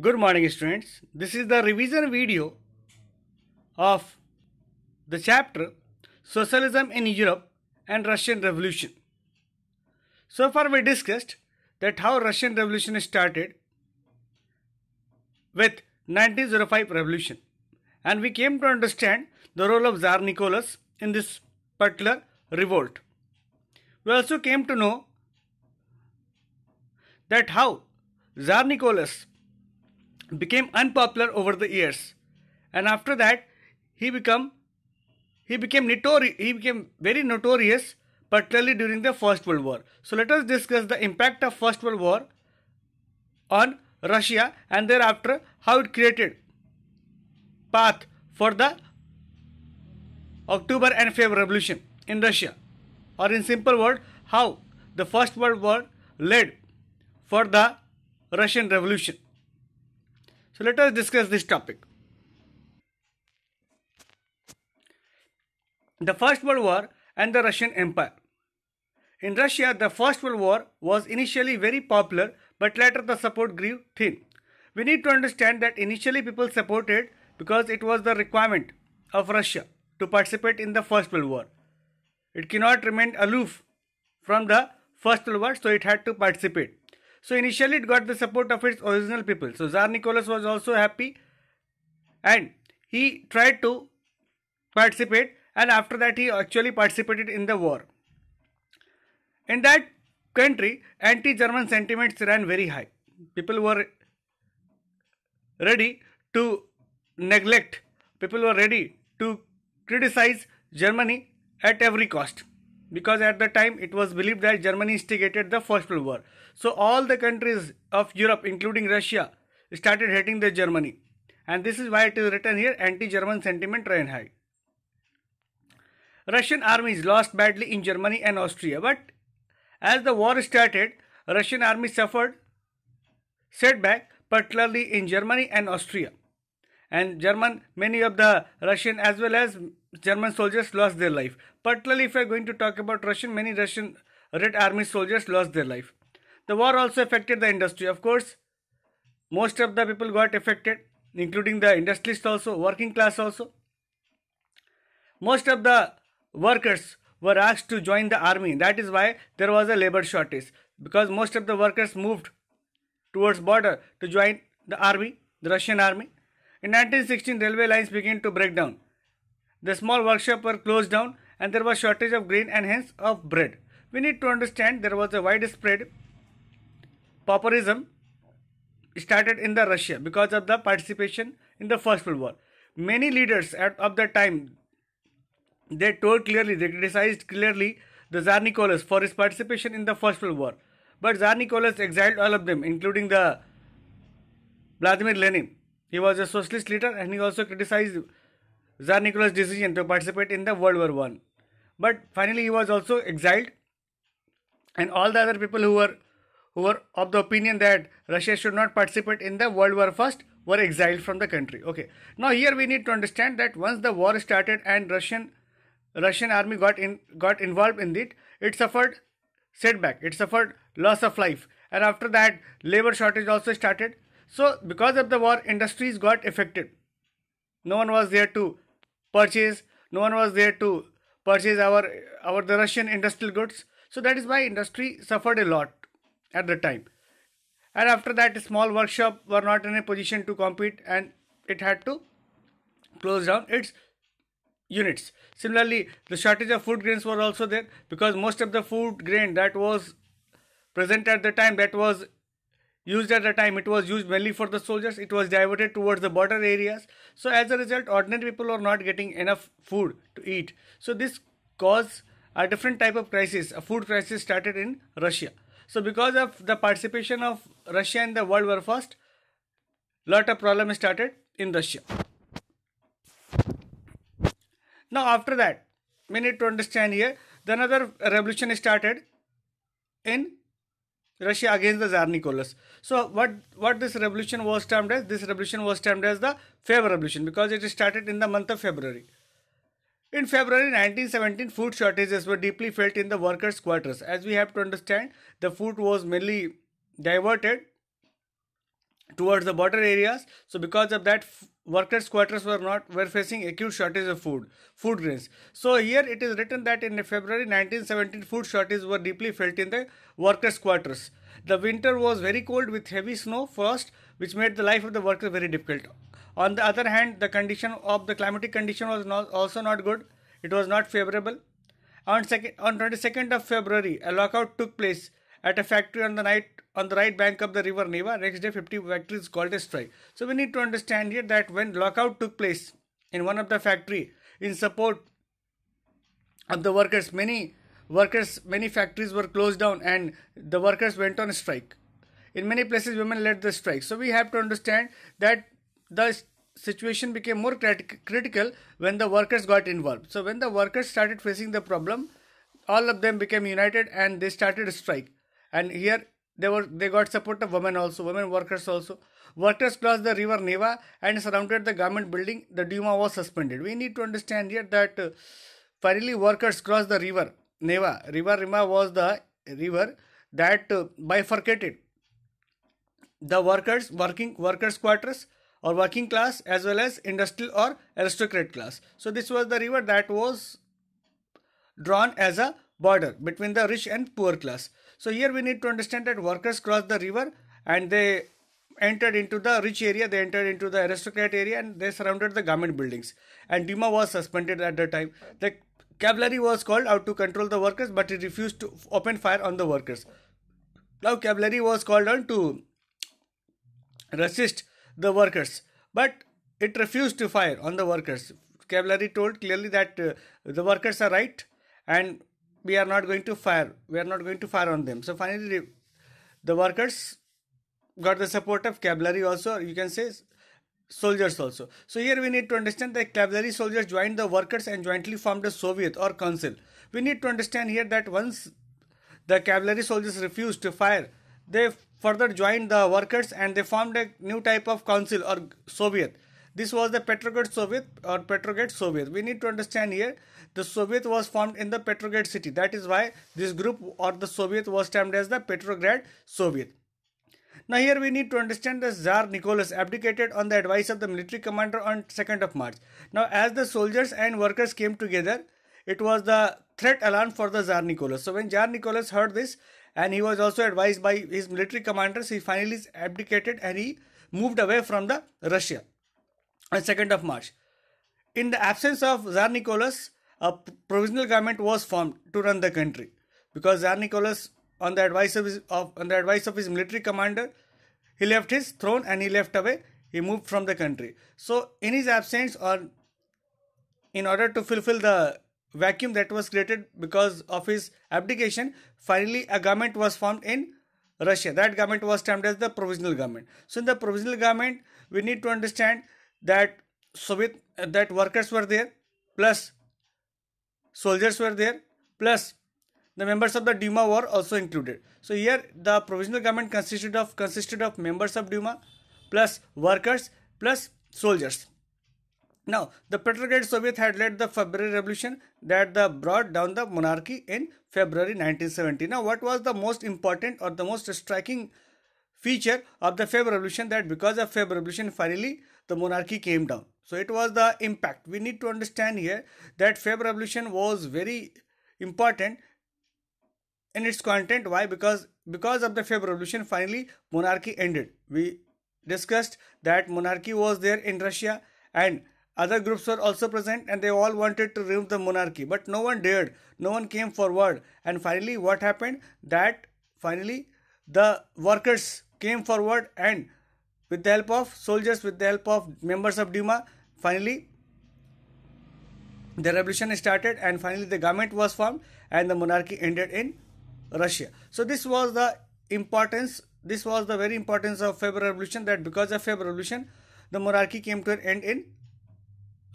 Good morning students. This is the revision video of the chapter Socialism in Europe and Russian Revolution. So far we discussed that how Russian Revolution started with 1905 revolution and we came to understand the role of Tsar Nicholas in this particular revolt. We also came to know that how Tsar Nicholas became unpopular over the years and after that he became he became notori- he became very notorious particularly during the first world war so let us discuss the impact of first world war on russia and thereafter how it created path for the october and february revolution in russia or in simple word how the first world war led for the russian revolution so let us discuss this topic. The First World War and the Russian Empire. In Russia, the First World War was initially very popular, but later the support grew thin. We need to understand that initially people supported because it was the requirement of Russia to participate in the First World War. It cannot remain aloof from the First World War, so it had to participate. So initially it got the support of its original people. So Tsar Nicholas was also happy and he tried to participate and after that he actually participated in the war. In that country, anti-German sentiments ran very high. People were ready to neglect, people were ready to criticize Germany at every cost because at the time it was believed that Germany instigated the First World War. So all the countries of Europe, including Russia, started hating the Germany. And this is why it is written here, anti-German sentiment ran high. Russian armies lost badly in Germany and Austria. But as the war started, Russian army suffered setback, particularly in Germany and Austria. And German, many of the Russian as well as German soldiers lost their life. Particularly if we are going to talk about Russian, many Russian Red Army soldiers lost their life. The war also affected the industry. Of course, most of the people got affected, including the industrialists also, working class also. Most of the workers were asked to join the army. That is why there was a labor shortage because most of the workers moved towards border to join the army, the Russian army. In 1916, railway lines began to break down. The small workshops were closed down and there was shortage of grain and hence of bread. We need to understand there was a widespread pauperism started in the Russia because of the participation in the First World War. Many leaders at, of the time they told clearly, they criticized clearly the Tsar Nicholas for his participation in the First World War. But Tsar Nicholas exiled all of them, including the Vladimir Lenin. He was a socialist leader and he also criticized Tsar Nicholas' decision to participate in the World War One. But finally, he was also exiled, and all the other people who were who were of the opinion that Russia should not participate in the World War First were exiled from the country. Okay. Now here we need to understand that once the war started and Russian Russian army got in got involved in it, it suffered setback. It suffered loss of life, and after that, labor shortage also started. So because of the war, industries got affected. No one was there to purchase. No one was there to purchase our our the Russian industrial goods. So that is why industry suffered a lot at the time. And after that, small workshop were not in a position to compete and it had to close down its units. Similarly, the shortage of food grains were also there because most of the food grain that was present at the time that was used at the time it was used mainly for the soldiers it was diverted towards the border areas so as a result ordinary people were not getting enough food to eat so this caused a different type of crisis a food crisis started in russia so because of the participation of Russia in the World War First, lot of problems started in Russia. Now after that, we need to understand here, the another revolution started in Russia against the Tsar Nicholas. So what what this revolution was termed as? This revolution was termed as the February Revolution because it started in the month of February. In February 1917, food shortages were deeply felt in the workers' quarters. As we have to understand, the food was mainly diverted towards the border areas. So because of that, workers' quarters were not were facing acute shortage of food, food grains. So here it is written that in February 1917, food shortages were deeply felt in the workers' quarters. The winter was very cold with heavy snow, frost, which made the life of the workers very difficult. On the other hand, the condition of the climatic condition was not, also not good. It was not favorable. On, second, on 22nd of February, a lockout took place at a factory on the night on the right bank of the river Neva. Next day, 50 factories called a strike. So we need to understand here that when lockout took place in one of the factory in support of the workers, many workers, many factories were closed down, and the workers went on strike. In many places, women led the strike. So we have to understand that the situation became more crit- critical when the workers got involved. So when the workers started facing the problem, all of them became united and they started a strike. And here they were they got support of women also, women workers also. Workers crossed the river Neva and surrounded the government building. The Duma was suspended. We need to understand here that uh, finally workers crossed the river Neva. River Neva was the river that uh, bifurcated the workers working workers quarters or working class as well as industrial or aristocrat class. So this was the river that was drawn as a border between the rich and poor class. So here we need to understand that workers crossed the river and they entered into the rich area, they entered into the aristocrat area and they surrounded the government buildings. And Duma was suspended at the time. The cavalry was called out to control the workers but it refused to open fire on the workers. Now cavalry was called on to resist the workers. But it refused to fire on the workers. Cavalry told clearly that uh, the workers are right and we are not going to fire. We are not going to fire on them. So finally, the workers got the support of cavalry also. You can say soldiers also. So here we need to understand that cavalry soldiers joined the workers and jointly formed a Soviet or council. We need to understand here that once the cavalry soldiers refused to fire they further joined the workers and they formed a new type of council or Soviet. This was the Petrograd Soviet or Petrograd Soviet. We need to understand here the Soviet was formed in the Petrograd city. That is why this group or the Soviet was termed as the Petrograd Soviet. Now here we need to understand the Tsar Nicholas abdicated on the advice of the military commander on 2nd of March. Now as the soldiers and workers came together, it was the threat alarm for the Tsar Nicholas. So when Tsar Nicholas heard this, and he was also advised by his military commanders. He finally abdicated and he moved away from the Russia on 2nd of March. In the absence of Tsar Nicholas, a provisional government was formed to run the country because Tsar Nicholas, on the advice of his of, on the advice of his military commander, he left his throne and he left away. He moved from the country. So in his absence, or in order to fulfill the vacuum that was created because of his abdication, finally a government was formed in Russia. That government was termed as the provisional government. So in the provisional government, we need to understand that Soviet uh, that workers were there, plus soldiers were there, plus the members of the Duma were also included. So here the provisional government consisted of consisted of members of Duma, plus workers, plus soldiers. Now, the Petrograd Soviet had led the February Revolution that the brought down the monarchy in February 1970. Now, what was the most important or the most striking feature of the February Revolution that because of February Revolution finally the monarchy came down. So it was the impact. We need to understand here that February Revolution was very important in its content. Why? Because because of the February Revolution finally monarchy ended. We discussed that monarchy was there in Russia and other groups were also present and they all wanted to remove the monarchy, but no one dared, no one came forward. And finally, what happened? That finally the workers came forward and with the help of soldiers, with the help of members of Duma, finally the revolution started and finally the government was formed and the monarchy ended in Russia. So this was the importance, this was the very importance of February Revolution that because of February Revolution, the monarchy came to an end in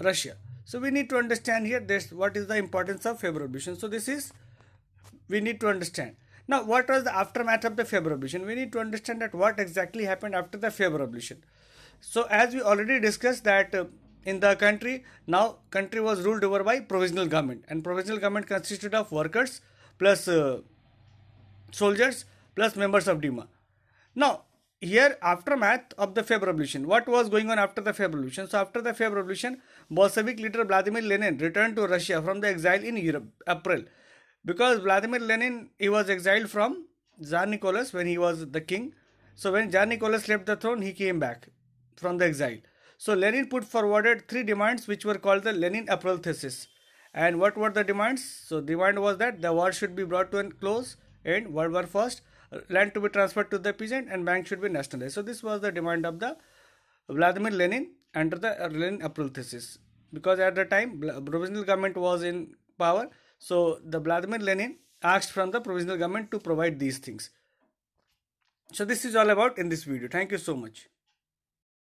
Russia. So we need to understand here this what is the importance of Faber Revolution. So this is we need to understand. Now what was the aftermath of the Faber Revolution? We need to understand that what exactly happened after the Faber Revolution. So as we already discussed that uh, in the country now country was ruled over by provisional government and provisional government consisted of workers plus uh, soldiers plus members of Duma. Now here aftermath of the Feb Revolution. What was going on after the Feb Revolution? So after the Feb Revolution, Bolshevik leader Vladimir Lenin returned to Russia from the exile in Europe, April. Because Vladimir Lenin, he was exiled from Tsar Nicholas when he was the king. So when Tsar Nicholas left the throne, he came back from the exile. So Lenin put forwarded three demands which were called the Lenin April Thesis. And what were the demands? So demand was that the war should be brought to a close And World War First land to be transferred to the peasant and bank should be nationalized. So this was the demand of the Vladimir Lenin under the Lenin approval thesis because at the time provisional government was in power. So the Vladimir Lenin asked from the provisional government to provide these things. So this is all about in this video. Thank you so much.